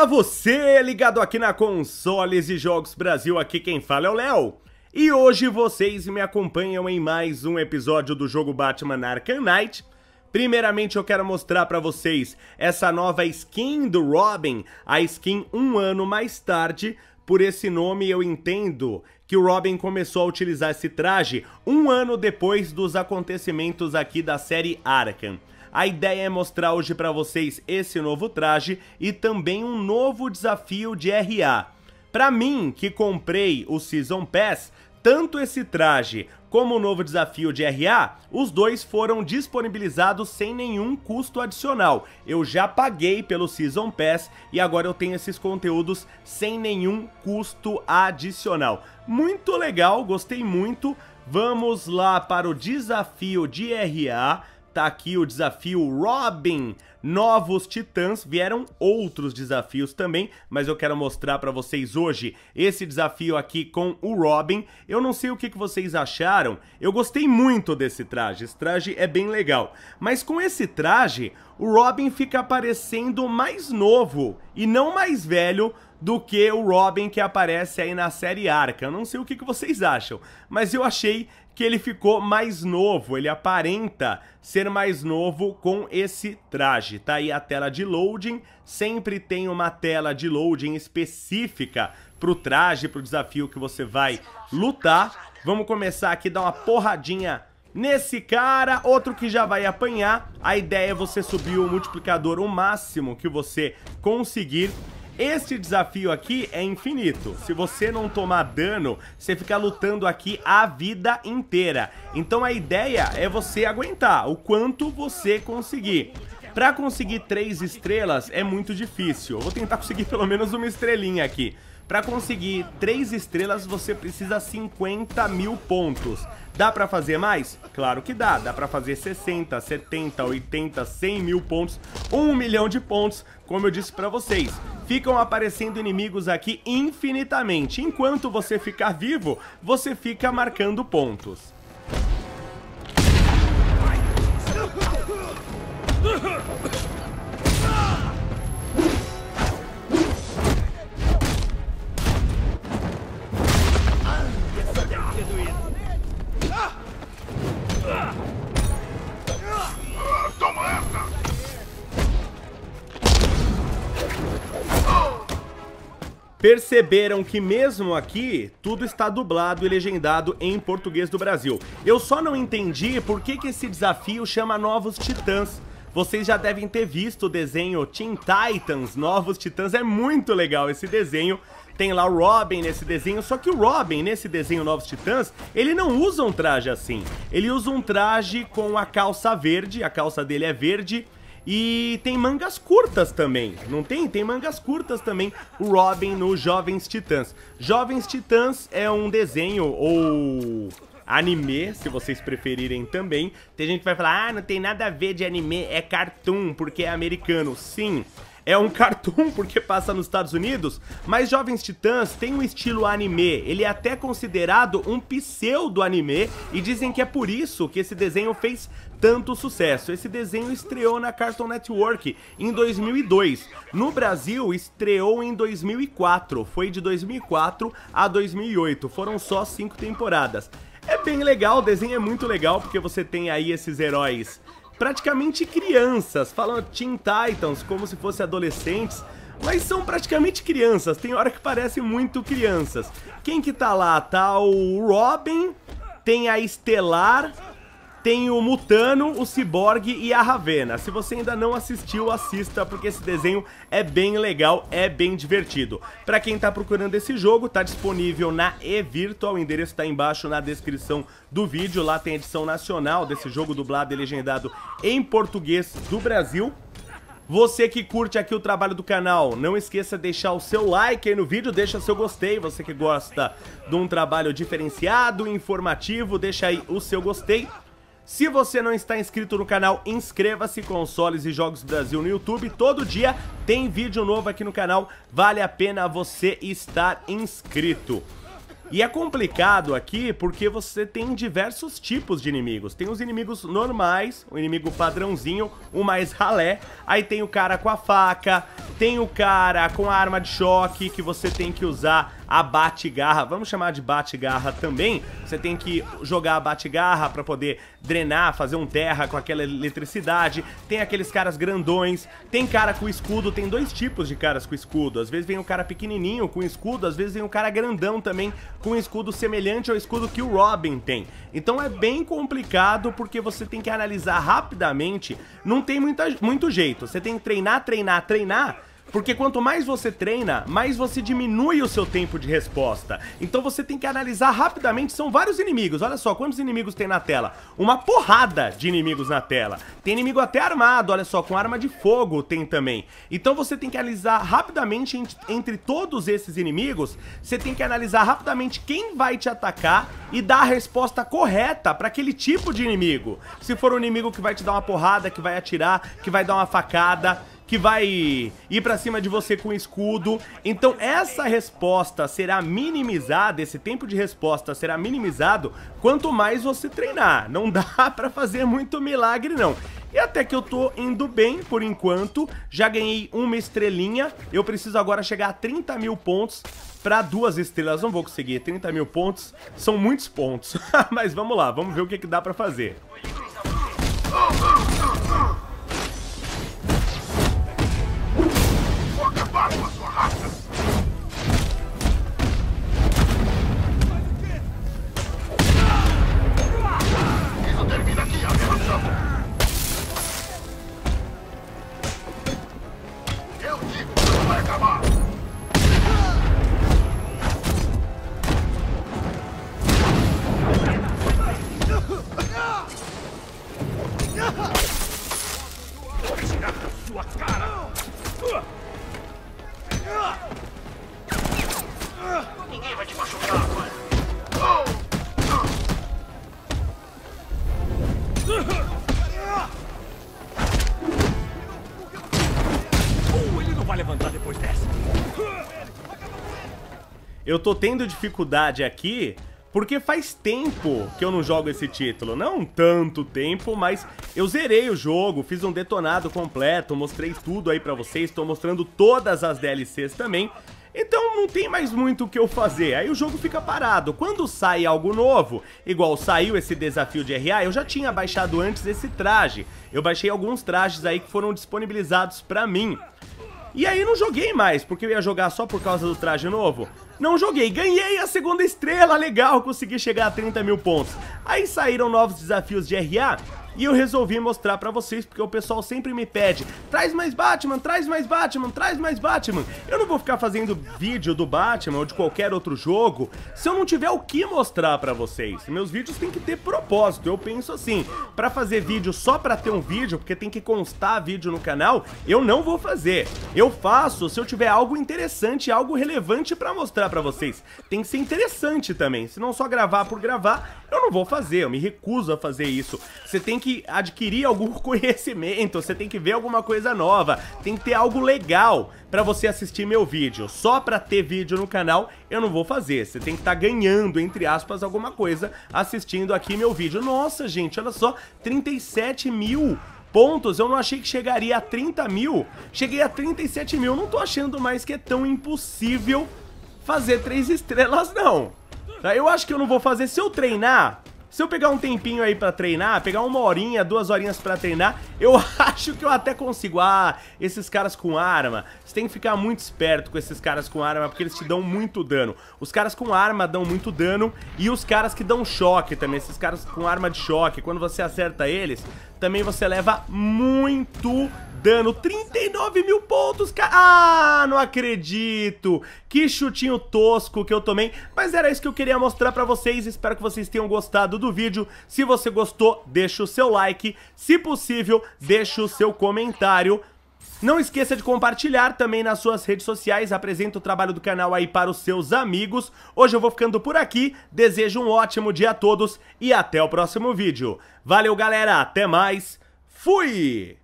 Fala você, ligado aqui na Consoles e Jogos Brasil, aqui quem fala é o Léo. E hoje vocês me acompanham em mais um episódio do jogo Batman Arkham Knight. Primeiramente eu quero mostrar para vocês essa nova skin do Robin, a skin um ano mais tarde, por esse nome eu entendo que o Robin começou a utilizar esse traje um ano depois dos acontecimentos aqui da série Arkham. A ideia é mostrar hoje para vocês esse novo traje e também um novo desafio de RA. Para mim, que comprei o Season Pass, tanto esse traje como o novo desafio de RA, os dois foram disponibilizados sem nenhum custo adicional. Eu já paguei pelo Season Pass e agora eu tenho esses conteúdos sem nenhum custo adicional. Muito legal, gostei muito. Vamos lá para o desafio de RA. Tá aqui o desafio Robin, novos titãs, vieram outros desafios também, mas eu quero mostrar para vocês hoje esse desafio aqui com o Robin. Eu não sei o que, que vocês acharam, eu gostei muito desse traje, esse traje é bem legal. Mas com esse traje, o Robin fica parecendo mais novo e não mais velho do que o Robin que aparece aí na série Arca. Eu não sei o que, vocês acham, mas eu achei que ele ficou mais novo, ele aparenta ser mais novo com esse traje. Tá aí a tela de loading, sempre tem uma tela de loading específica pro traje, pro desafio que você vai lutar. Vamos começar aqui, dar uma porradinha nesse cara, outro que já vai apanhar. A ideia é você subir o multiplicador o máximo que você conseguir este desafio aqui é infinito. Se você não tomar dano, você fica lutando aqui a vida inteira. Então a ideia é você aguentar o quanto você conseguir. Pra conseguir três estrelas é muito difícil. Eu vou tentar conseguir pelo menos uma estrelinha aqui. Pra conseguir três estrelas você precisa 50 mil pontos. Dá pra fazer mais? Claro que dá. Dá pra fazer 60, 70, 80, 100 mil pontos, 1 milhão de pontos, como eu disse pra vocês ficam aparecendo inimigos aqui infinitamente. Enquanto você ficar vivo, você fica marcando pontos. Perceberam que mesmo aqui, tudo está dublado e legendado em português do Brasil. Eu só não entendi por que, que esse desafio chama Novos Titãs. Vocês já devem ter visto o desenho Teen Titans, Novos Titãs, é muito legal esse desenho. Tem lá o Robin nesse desenho, só que o Robin nesse desenho Novos Titãs, ele não usa um traje assim. Ele usa um traje com a calça verde, a calça dele é verde, e tem mangas curtas também, não tem? Tem mangas curtas também, o Robin no Jovens Titãs. Jovens Titãs é um desenho ou anime, se vocês preferirem também. Tem gente que vai falar, ah, não tem nada a ver de anime, é cartoon, porque é americano. Sim, é um cartoon porque passa nos Estados Unidos, mas Jovens Titãs tem um estilo anime, ele é até considerado um pseudo anime e dizem que é por isso que esse desenho fez tanto sucesso. Esse desenho estreou na Cartoon Network em 2002. No Brasil, estreou em 2004. Foi de 2004 a 2008. Foram só cinco temporadas. É bem legal, o desenho é muito legal porque você tem aí esses heróis praticamente crianças, falam Teen Titans como se fossem adolescentes, mas são praticamente crianças, tem hora que parecem muito crianças. Quem que tá lá? Tá o Robin, tem a Estelar, tem o Mutano, o Ciborgue e a Ravena. Se você ainda não assistiu, assista, porque esse desenho é bem legal, é bem divertido. Pra quem tá procurando esse jogo, tá disponível na eVirtual, o endereço tá embaixo na descrição do vídeo. Lá tem a edição nacional desse jogo dublado e legendado em português do Brasil. Você que curte aqui o trabalho do canal, não esqueça de deixar o seu like aí no vídeo, deixa seu gostei. Você que gosta de um trabalho diferenciado, informativo, deixa aí o seu gostei. Se você não está inscrito no canal, inscreva-se, Consoles e Jogos do Brasil no YouTube. Todo dia tem vídeo novo aqui no canal, vale a pena você estar inscrito. E é complicado aqui porque você tem diversos tipos de inimigos. Tem os inimigos normais, o inimigo padrãozinho, o mais ralé. Aí tem o cara com a faca, tem o cara com a arma de choque que você tem que usar a bate-garra. Vamos chamar de bate-garra também. Você tem que jogar a bate-garra pra poder drenar, fazer um terra com aquela eletricidade. Tem aqueles caras grandões, tem cara com escudo, tem dois tipos de caras com escudo. Às vezes vem um cara pequenininho com escudo, às vezes vem um cara grandão também com escudo semelhante ao escudo que o Robin tem. Então é bem complicado porque você tem que analisar rapidamente, não tem muita, muito jeito. Você tem que treinar, treinar, treinar porque quanto mais você treina, mais você diminui o seu tempo de resposta. Então você tem que analisar rapidamente, são vários inimigos. Olha só, quantos inimigos tem na tela? Uma porrada de inimigos na tela. Tem inimigo até armado, olha só, com arma de fogo tem também. Então você tem que analisar rapidamente entre todos esses inimigos, você tem que analisar rapidamente quem vai te atacar e dar a resposta correta para aquele tipo de inimigo. Se for um inimigo que vai te dar uma porrada, que vai atirar, que vai dar uma facada, que vai ir pra cima de você com escudo. Então essa resposta será minimizada, esse tempo de resposta será minimizado quanto mais você treinar. Não dá pra fazer muito milagre não. E até que eu tô indo bem por enquanto, já ganhei uma estrelinha, eu preciso agora chegar a 30 mil pontos para duas estrelas, não vou conseguir, 30 mil pontos são muitos pontos, mas vamos lá, vamos ver o que, que dá para fazer. Oh, Ninguém vai te machucar agora. Uh, ele não vai levantar depois dessa. Eu tô tendo dificuldade aqui porque faz tempo que eu não jogo esse título, não tanto tempo, mas eu zerei o jogo, fiz um detonado completo, mostrei tudo aí pra vocês, tô mostrando todas as DLCs também, então não tem mais muito o que eu fazer, aí o jogo fica parado. Quando sai algo novo, igual saiu esse desafio de RA, eu já tinha baixado antes esse traje. Eu baixei alguns trajes aí que foram disponibilizados pra mim. E aí não joguei mais, porque eu ia jogar só por causa do traje novo. Não joguei, ganhei a segunda estrela, legal, consegui chegar a 30 mil pontos. Aí saíram novos desafios de RA e eu resolvi mostrar pra vocês porque o pessoal sempre me pede Traz mais Batman, traz mais Batman, traz mais Batman Eu não vou ficar fazendo vídeo do Batman ou de qualquer outro jogo Se eu não tiver o que mostrar pra vocês Meus vídeos têm que ter propósito, eu penso assim Pra fazer vídeo só pra ter um vídeo, porque tem que constar vídeo no canal Eu não vou fazer Eu faço se eu tiver algo interessante, algo relevante pra mostrar pra vocês Tem que ser interessante também, se não só gravar por gravar Eu não vou fazer fazer, eu me recuso a fazer isso. Você tem que adquirir algum conhecimento, você tem que ver alguma coisa nova, tem que ter algo legal para você assistir meu vídeo. Só para ter vídeo no canal, eu não vou fazer. Você tem que estar tá ganhando, entre aspas, alguma coisa assistindo aqui meu vídeo. Nossa, gente, olha só, 37 mil pontos, eu não achei que chegaria a 30 mil. Cheguei a 37 mil, não tô achando mais que é tão impossível fazer três estrelas, não. Eu acho que eu não vou fazer. Se eu treinar, se eu pegar um tempinho aí pra treinar, pegar uma horinha, duas horinhas pra treinar, eu acho que eu até consigo. Ah, esses caras com arma, você tem que ficar muito esperto com esses caras com arma, porque eles te dão muito dano. Os caras com arma dão muito dano e os caras que dão choque também, esses caras com arma de choque, quando você acerta eles, também você leva muito dano. 39 mil pontos, cara. Ah, não acredito. Que chutinho tosco que eu tomei. Mas era isso que eu queria mostrar pra vocês. Espero que vocês tenham gostado do vídeo. Se você gostou, deixa o seu like. Se possível, deixa o seu comentário. Não esqueça de compartilhar também nas suas redes sociais, apresenta o trabalho do canal aí para os seus amigos. Hoje eu vou ficando por aqui, desejo um ótimo dia a todos e até o próximo vídeo. Valeu galera, até mais, fui!